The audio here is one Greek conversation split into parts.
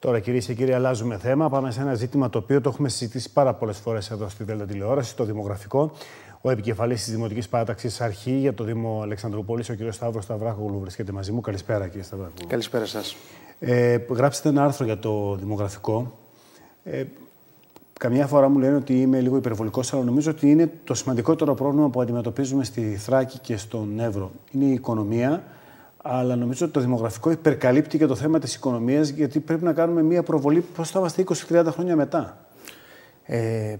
Τώρα, κυρίες και κύριοι, αλλάζουμε θέμα. Πάμε σε ένα ζήτημα το οποίο το έχουμε συζητήσει πάρα πολλές φορές εδώ στη Δέλτα Τηλεόραση, το δημογραφικό. Ο επικεφαλής της Δημοτικής Παράταξης Αρχή για το Δήμο Αλεξανδρούπολης, ο κ. Σταύρος Σταυράκογλου, βρίσκεται μαζί μου. Καλησπέρα, κύριε Σταυράκογλου. Καλησπέρα σας. Ε, γράψετε ένα άρθρο για το δημογραφικό. Ε, καμιά φορά μου λένε ότι είμαι λίγο υπερβολικός, αλλά νομίζω ότι είναι το σημαντικότερο πρόβλημα που αντιμετωπίζουμε στη Θράκη και στον Εύρο. Είναι η οικονομία αλλά νομίζω ότι το δημογραφικό υπερκαλύπτει και το θέμα της οικονομίας, γιατί πρέπει να κάνουμε μια προβολή πώς θα είμαστε 20-30 χρόνια μετά. Ε,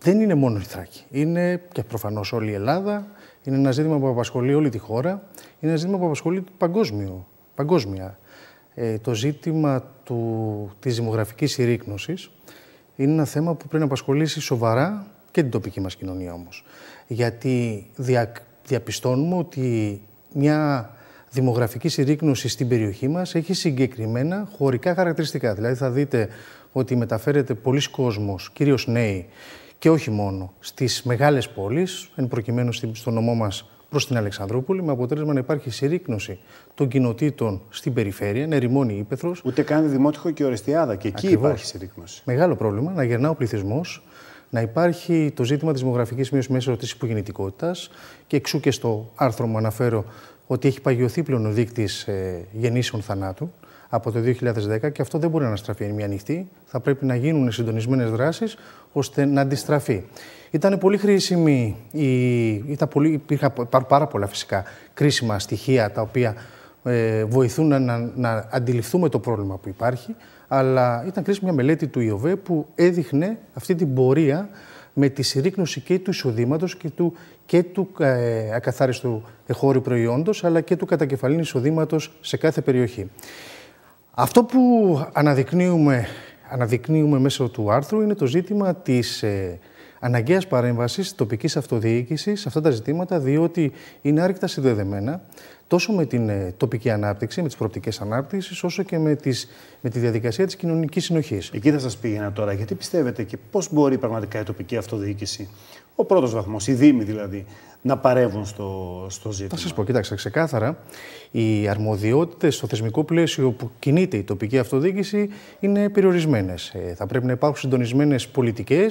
δεν είναι μόνο η Θράκη. Είναι και προφανώς όλη η Ελλάδα. Είναι ένα ζήτημα που απασχολεί όλη τη χώρα. Είναι ένα ζήτημα που απασχολεί παγκόσμιο, παγκόσμια. Ε, το ζήτημα του, της δημογραφικής συρρήκνωσης είναι ένα θέμα που πρέπει να απασχολήσει σοβαρά και την τοπική μας κοινωνία όμως. Γιατί δια, διαπιστώνουμε ότι μια δημογραφική συρρήκνωση στην περιοχή μας έχει συγκεκριμένα χωρικά χαρακτηριστικά. Δηλαδή, θα δείτε ότι μεταφέρεται πολλοί κόσμος, κυρίως νέοι και όχι μόνο, στις μεγάλες πόλεις, εν προκειμένου στο νομό μας προς την Αλεξανδρούπολη, με αποτέλεσμα να υπάρχει συρρήκνωση των κοινοτήτων στην περιφέρεια, να ερημώνει η ύπεθρο. Ούτε καν δημότυχο και οριστιάδα, και εκεί Ακριβώς. υπάρχει συρρήκνωση. Μεγάλο πρόβλημα, να γερνά ο πληθυσμός, να υπάρχει το ζήτημα της δημογραφικής μείωσης μέσω της υπογεννητικότητας και εξού και στο άρθρο μου αναφέρω ότι έχει παγιωθεί πλέον ο δείκτη ε, γεννήσεων θανάτου από το 2010 και αυτό δεν μπορεί να στραφεί μία νυχτή. Θα πρέπει να γίνουν συντονισμένες δράσεις ώστε να αντιστραφεί. Ήταν πολύ χρήσιμη, η... Ήταν πολύ... υπήρχαν πάρα πολλά φυσικά κρίσιμα στοιχεία τα οποία ε, βοηθούν να, να, αντιληφθούμε το πρόβλημα που υπάρχει, αλλά ήταν κρίσιμη μια μελέτη του ΙΟΒΕ που έδειχνε αυτή την πορεία με τη συρρήκνωση και του εισοδήματος και του και του ε, ακαθάριστου χώρου προϊόντος, αλλά και του κατακεφαλήν εισοδήματος σε κάθε περιοχή. Αυτό που αναδεικνύουμε, αναδεικνύουμε μέσω του άρθρου είναι το ζήτημα της ε, αναγκαίας παρέμβασης τοπικής αυτοδιοίκησης σε αυτά τα ζητήματα, διότι είναι άρρηκτα συνδεδεμένα τόσο με την ε, τοπική ανάπτυξη, με τις προοπτικές ανάπτυξης, όσο και με, τις, με τη διαδικασία της κοινωνικής συνοχής. Εκεί θα σας πήγαινα τώρα, γιατί πιστεύετε και πώς μπορεί πραγματικά η τοπική αυτοδιοίκηση ο πρώτος βαθμός, οι Δήμοι δηλαδή, να παρεύουν στο, στο ζήτημα. Θα σας πω, κοιτάξτε, ξεκάθαρα, οι αρμοδιότητες στο θεσμικό πλαίσιο που κινείται η τοπική αυτοδιοίκηση είναι περιορισμένες. Ε, θα πρέπει να υπάρχουν συντονισμένες πολιτικές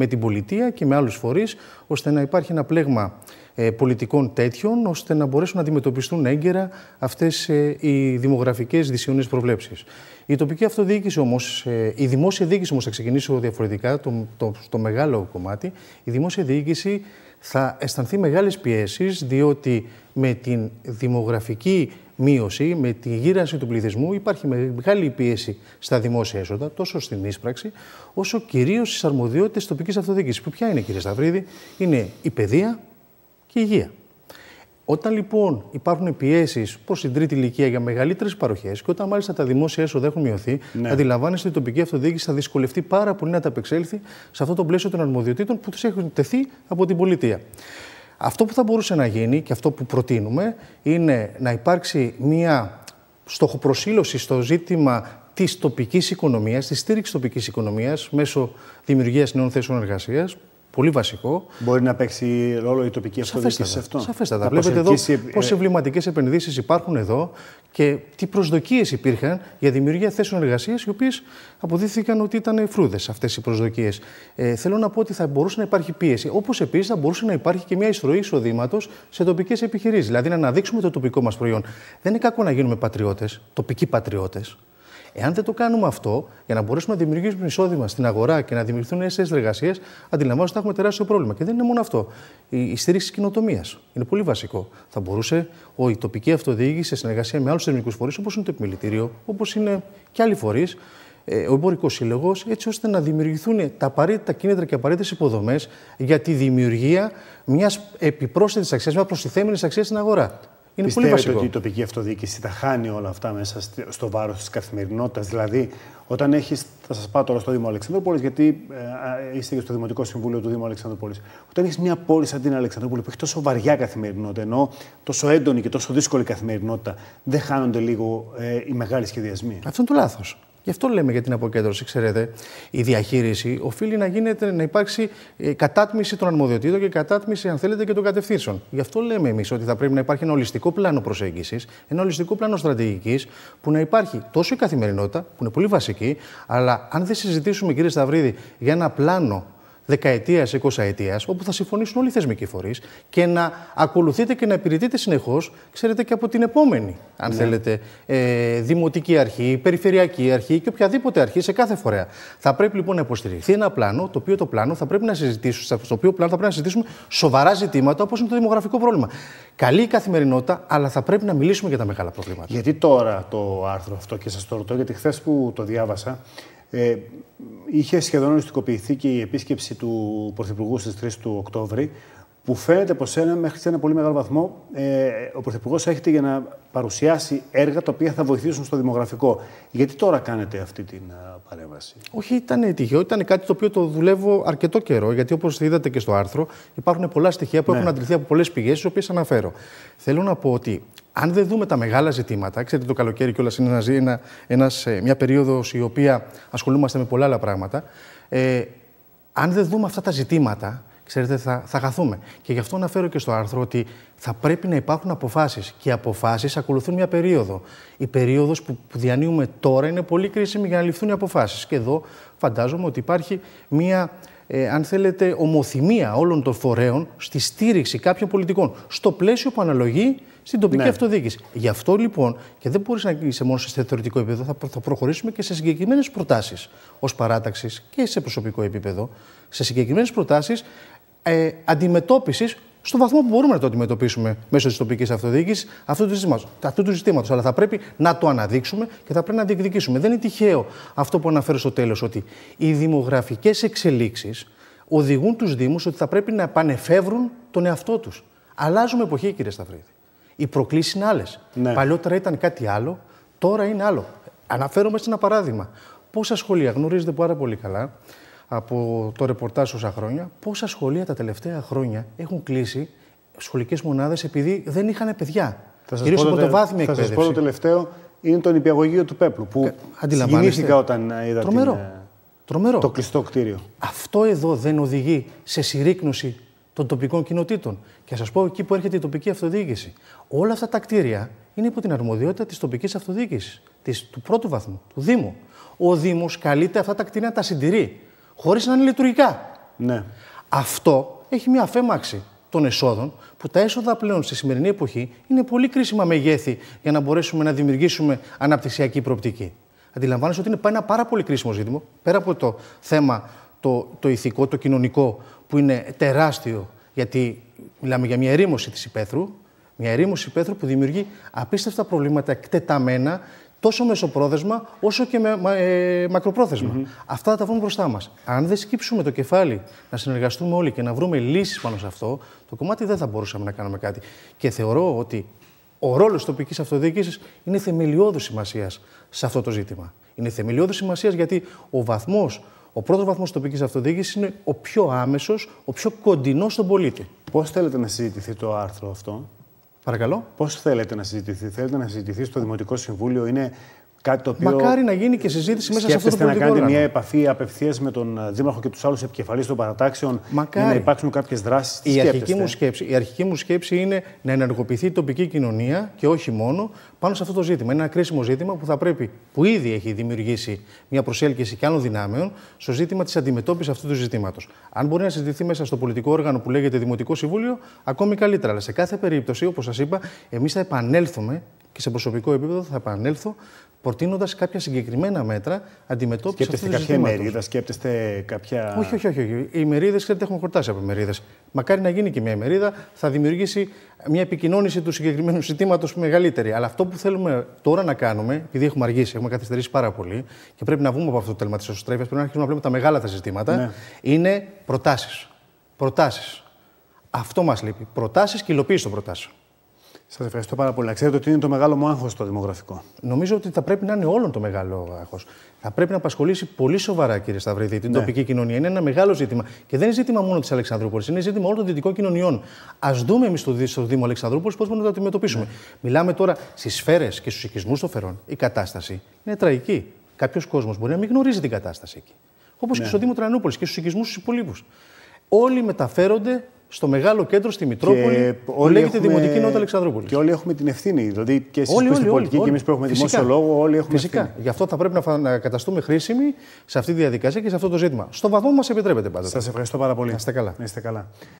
με την πολιτεία και με άλλους φορείς, ώστε να υπάρχει ένα πλέγμα ε, πολιτικών τέτοιων, ώστε να μπορέσουν να αντιμετωπιστούν έγκαιρα αυτές ε, οι δημογραφικές δυσιονείς προβλέψεις. Η τοπική αυτοδιοίκηση όμως, ε, η δημόσια διοίκηση όμως, θα ξεκινήσω διαφορετικά, το, το, το μεγάλο κομμάτι, η δημόσια διοίκηση θα αισθανθεί μεγάλες πιέσεις, διότι με την δημογραφική μείωση, με τη γύρανση του πληθυσμού, υπάρχει μεγάλη πίεση στα δημόσια έσοδα, τόσο στην ίσπραξη, όσο κυρίως στις αρμοδιότητες τοπικής αυτοδιοίκησης. Που ποια είναι, κύριε Σταυρίδη, είναι η παιδεία και η υγεία. Όταν λοιπόν υπάρχουν πιέσεις προς την τρίτη ηλικία για μεγαλύτερες παροχές και όταν μάλιστα τα δημόσια έσοδα έχουν μειωθεί, ναι. αντιλαμβάνεστε ότι η τοπική αυτοδιοίκηση θα δυσκολευτεί πάρα πολύ να τα σε αυτό το πλαίσιο των αρμοδιοτήτων που του έχουν τεθεί από την πολιτεία. Αυτό που θα μπορούσε να γίνει και αυτό που προτείνουμε είναι να υπάρξει μια στοχοπροσύλωση στο ζήτημα της τοπικής οικονομίας, της στήριξης τοπικής οικονομίας μέσω δημιουργίας νέων θέσεων εργασίας, Πολύ βασικό. Μπορεί να παίξει ρόλο η τοπική αυτοδιοίκηση σε αυτό. Σαφέστατα. Βλέπετε εδώ πόσε εμβληματικές επενδύσεις υπάρχουν εδώ και τι προσδοκίες υπήρχαν για δημιουργία θέσεων εργασίας, οι οποίες αποδείχθηκαν ότι ήταν φρούδες αυτές οι προσδοκίες. Ε, θέλω να πω ότι θα μπορούσε να υπάρχει πίεση. Όπως επίσης θα μπορούσε να υπάρχει και μια ιστορία εισοδήματος σε τοπικές επιχειρήσεις. Δηλαδή να αναδείξουμε το τοπικό μας προϊόν. Δεν είναι κακό να γίνουμε πατριώτες, τοπικοί πατριώτες. Εάν δεν το κάνουμε αυτό, για να μπορέσουμε να δημιουργήσουμε εισόδημα στην αγορά και να δημιουργηθούν νέες θέσεις εργασίας, αντιλαμβάνεστε ότι έχουμε τεράστιο πρόβλημα. Και δεν είναι μόνο αυτό. Η, η στήριξη τη κοινοτομίας είναι πολύ βασικό. Θα μπορούσε ο, η τοπική αυτοδιοίκηση σε συνεργασία με άλλους θεσμικούς φορείς, όπως είναι το επιμελητήριο, όπως είναι και άλλοι φορείς, ε, ο εμπορικός σύλλογος, έτσι ώστε να δημιουργηθούν τα απαραίτητα κίνητρα και απαραίτητες υποδομές για τη δημιουργία μιας επιπρόσθετης αξίας, μιας προστιθέμενης αξίας στην αγορά. Είναι Πιστεύετε πολύ ότι η τοπική αυτοδιοίκηση τα χάνει όλα αυτά μέσα στο βάρος της καθημερινότητας. Δηλαδή, όταν έχεις. Θα σας πάω τώρα στο Δήμο Αλεξανδρούπολης, γιατί ε, ε, είστε και στο Δημοτικό Συμβούλιο του Δήμου Αλεξανδρούπολης. Όταν έχεις μια πόλη σαν την Αλεξανδρούπολη που έχει τόσο βαριά καθημερινότητα, ενώ τόσο έντονη και τόσο δύσκολη καθημερινότητα, δεν χάνονται λίγο ε, οι μεγάλοι σχεδιασμοί. Αυτό είναι το λάθος. Γι' αυτό λέμε για την αποκέντρωση. Ξέρετε, η διαχείριση οφείλει να, γίνεται, να υπάρξει ε, κατάτμιση των αρμοδιοτήτων και κατάτμιση, αν θέλετε, και των κατευθύνσεων. Γι' αυτό λέμε εμείς ότι θα πρέπει να υπάρχει ένα ολιστικό πλάνο προσέγγισης, ένα ολιστικό πλάνο στρατηγικής που να υπάρχει τόσο η καθημερινότητα, που είναι πολύ βασική, αλλά αν δεν συζητήσουμε, κύριε Σταυρίδη, για ένα πλάνο δεκαετίας, εικοσαετίας, όπου θα συμφωνήσουν όλοι οι θεσμικοί φορείς και να ακολουθείτε και να υπηρετείτε συνεχώς, ξέρετε, και από την επόμενη, αν ναι. θέλετε, ε, δημοτική αρχή, περιφερειακή αρχή και οποιαδήποτε αρχή σε κάθε φορέα. Θα πρέπει λοιπόν να υποστηριχθεί ένα πλάνο, το οποίο το πλάνο θα πρέπει να συζητήσουμε, στο οποίο πλάνο θα πρέπει να συζητήσουμε σοβαρά ζητήματα όπως είναι το δημογραφικό πρόβλημα. Καλή η καθημερινότητα, αλλά θα πρέπει να μιλήσουμε για τα μεγάλα προβλήματα. Γιατί τώρα το άρθρο αυτό και σας το ρωτώ, γιατί χθες που το διάβασα, ε, είχε σχεδόν οριστικοποιηθεί και η επίσκεψη του Πρωθυπουργού στις 3 του Οκτώβρη, που φαίνεται πως ένα, μέχρι σε ένα πολύ μεγάλο βαθμό ε, ο Πρωθυπουργός έρχεται για να παρουσιάσει έργα τα οποία θα βοηθήσουν στο δημογραφικό. Γιατί τώρα κάνετε αυτή την ε, παρέμβαση. Όχι, ήταν τυχαίο. Ήταν κάτι το οποίο το δουλεύω αρκετό καιρό. Γιατί όπως είδατε και στο άρθρο, υπάρχουν πολλά στοιχεία που ναι. έχουν αντιληφθεί από πολλές πηγές, τις οποίες αναφέρω. Θέλω να πω ότι αν δεν δούμε τα μεγάλα ζητήματα, ξέρετε το καλοκαίρι κιόλας είναι ένας, ένας, ε, μια περίοδος η οποία ασχολούμαστε με πολλά άλλα πράγματα. Ε, αν δεν δούμε αυτά τα ζητήματα, ξέρετε, θα, θα χαθούμε. Και γι' αυτό αναφέρω και στο άρθρο ότι θα πρέπει να υπάρχουν αποφάσεις. Και οι αποφάσεις ακολουθούν μια περίοδο. Η περίοδος που, που διανύουμε τώρα είναι πολύ κρίσιμη για να ληφθούν οι αποφάσεις. Και εδώ φαντάζομαι ότι υπάρχει μια ε, αν θέλετε, ομοθυμία όλων των φορέων στη στήριξη κάποιων πολιτικών, στο πλαίσιο που αναλογεί στην τοπική ναι. αυτοδιοίκηση. Γι' αυτό λοιπόν, και δεν μπορείς να είσαι μόνο σε θεωρητικό επίπεδο, θα, θα προχωρήσουμε και σε συγκεκριμένες προτάσεις ως παράταξης και σε προσωπικό επίπεδο, σε συγκεκριμένες προτάσεις ε, αντιμετώπισης στον βαθμό που μπορούμε να το αντιμετωπίσουμε μέσω της τοπικής αυτοδιοίκησης αυτού του ζητήματος. Αλλά θα πρέπει να το αναδείξουμε και θα πρέπει να διεκδικήσουμε. Δεν είναι τυχαίο αυτό που αναφέρω στο τέλος, ότι οι δημογραφικές εξελίξεις οδηγούν τους Δήμους ότι θα πρέπει να επανεφεύρουν τον εαυτό τους. Αλλάζουμε εποχή, κύριε Σταυρίδη. Οι προκλήσεις είναι άλλες. Ναι. Παλιότερα ήταν κάτι άλλο, τώρα είναι άλλο. Αναφέρομαι σε ένα παράδειγμα. Πόσα σχολεία γνωρίζετε πάρα πολύ καλά από το ρεπορτάζ όσα χρόνια, πόσα σχολεία τα τελευταία χρόνια έχουν κλείσει σχολικές μονάδες επειδή δεν είχαν παιδιά. Κυρίω από το βάθμιο εκπαίδευση. Θα σας πω το τελευταίο είναι το νηπιαγωγείο του Πέπλου. Που ε, Αντιλαμβάνεστε. όταν ε, είδα Τρομερό. Την, ε, το κλειστό κτίριο. Αυτό εδώ δεν οδηγεί σε συρρήκνωση των τοπικών κοινοτήτων. Και σας πω εκεί που έρχεται η τοπική αυτοδιοίκηση. Όλα αυτά τα κτίρια είναι υπό την αρμοδιότητα της τοπικής αυτοδιοίκησης, του πρώτου βαθμού, του Δήμου. Ο Δήμος καλείται αυτά τα κτίρια να τα συντηρεί χωρίς να είναι λειτουργικά. Ναι. Αυτό έχει μια αφέμαξη των εσόδων, που τα έσοδα πλέον στη σημερινή εποχή είναι πολύ κρίσιμα μεγέθη για να μπορέσουμε να δημιουργήσουμε αναπτυξιακή προοπτική. Αντιλαμβάνεσαι ότι είναι ένα πάρα πολύ κρίσιμο ζήτημα, πέρα από το θέμα το, το ηθικό, το κοινωνικό, που είναι τεράστιο, γιατί μιλάμε για μια ερήμωση της υπαίθρου, μια ερήμωση υπαίθρου που δημιουργεί απίστευτα προβλήματα εκτεταμένα τόσο μεσοπρόθεσμα όσο και με, ε, μακροπρόθεσμα. Mm-hmm. Αυτά τα βρούμε μπροστά μας. Αν δεν σκύψουμε το κεφάλι να συνεργαστούμε όλοι και να βρούμε λύσεις πάνω σε αυτό, το κομμάτι δεν θα μπορούσαμε να κάνουμε κάτι. Και θεωρώ ότι ο ρόλος τοπικής αυτοδιοίκησης είναι θεμελιώδου σημασίας σε αυτό το ζήτημα. Είναι θεμελιώδου σημασίας γιατί ο βαθμός, ο πρώτος βαθμός της τοπικής αυτοδιοίκησης είναι ο πιο άμεσος, ο πιο κοντινός στον πολίτη. Πώς θέλετε να συζητηθεί το άρθρο αυτό, Παρακαλώ. Πώς θέλετε να συζητηθεί, Θέλετε να συζητηθεί στο Δημοτικό Συμβούλιο, Είναι Κάτι το Μακάρι να γίνει και συζήτηση μέσα σε αυτό το πολιτικό να κάνετε μια επαφή απευθείας με τον ε, Δήμαρχο και τους άλλους επικεφαλεί των παρατάξεων Μακάρι. για να υπάρξουν κάποιες δράσεις. Η, αρχική μου σκέψη, η αρχική μου σκέψη είναι να ενεργοποιηθεί η τοπική κοινωνία και όχι μόνο πάνω σε αυτό το ζήτημα. Είναι ένα κρίσιμο ζήτημα που θα πρέπει, που ήδη έχει δημιουργήσει μια προσέλκυση και άλλων δυνάμεων στο ζήτημα της αντιμετώπισης αυτού του ζητήματος. Αν μπορεί να συζητηθεί μέσα στο πολιτικό όργανο που λέγεται Δημοτικό Συμβούλιο, ακόμη καλύτερα. Αλλά σε κάθε περίπτωση, όπως σας είπα, εμείς θα επανέλθουμε και σε προσωπικό επίπεδο θα επανέλθω προτείνοντας κάποια συγκεκριμένα μέτρα αντιμετώπισης αυτού του ζητήματο. Σκέφτεστε κάποια ημερίδα, κάποια. Όχι, όχι, όχι. Οι ημερίδες, ξέρετε, έχουμε χορτάσει από ημερίδες. Μακάρι να γίνει και μια ημερίδα, θα δημιουργήσει μια επικοινώνηση του συγκεκριμένου ζητήματος μεγαλύτερη. Αλλά αυτό που θέλουμε τώρα να κάνουμε, επειδή έχουμε αργήσει, έχουμε καθυστερήσει πάρα πολύ και πρέπει να βγούμε από αυτό το τέλμα της εσωστρέφειας, πρέπει να αρχίσουμε να βλέπουμε τα μεγάλα τα ζητήματα, ναι. είναι προτάσεις. Προτάσεις. Αυτό μας λείπει. Προτάσεις και υλοποίηση των προτάσεων. Σας ευχαριστώ πάρα πολύ. Ξέρετε ότι είναι το μεγάλο μου άγχος το δημογραφικό. Νομίζω ότι θα πρέπει να είναι όλον το μεγάλο άγχος. Θα πρέπει να απασχολήσει πολύ σοβαρά, κύριε Σταυρίδη, την ναι. τοπική κοινωνία. Είναι ένα μεγάλο ζήτημα. Και δεν είναι ζήτημα μόνο της Αλεξανδρούπολης, είναι ζήτημα όλων των δυτικών κοινωνιών. Ας δούμε εμείς στο, Δήμο Αλεξανδρούπολης πώς μπορούμε να το αντιμετωπίσουμε. Ναι. Μιλάμε τώρα στις σφαίρες και στους οικισμούς των φερών. Η κατάσταση είναι τραγική. Κάποιος κόσμος μπορεί να μην γνωρίζει την κατάσταση εκεί. Όπως και ναι. στο Δήμο Τρανούπολη και στους οικισμούς του υπολείπους. Όλοι μεταφέρονται στο μεγάλο κέντρο στη Μητρόπολη και που λέγεται Δημοτική Νότα Αλεξανδρούπολης. Και όλοι έχουμε την ευθύνη. Δηλαδή και εσείς που είστε πολιτικοί και εμείς που έχουμε δημόσιο λόγο, όλοι έχουμε Φυσικά. ευθύνη. Γι' αυτό θα πρέπει να, καταστούμε χρήσιμοι σε αυτή τη διαδικασία και σε αυτό το ζήτημα. Στο βαθμό μας επιτρέπεται πάντα. Σας ευχαριστώ πάρα πολύ. Να είστε καλά.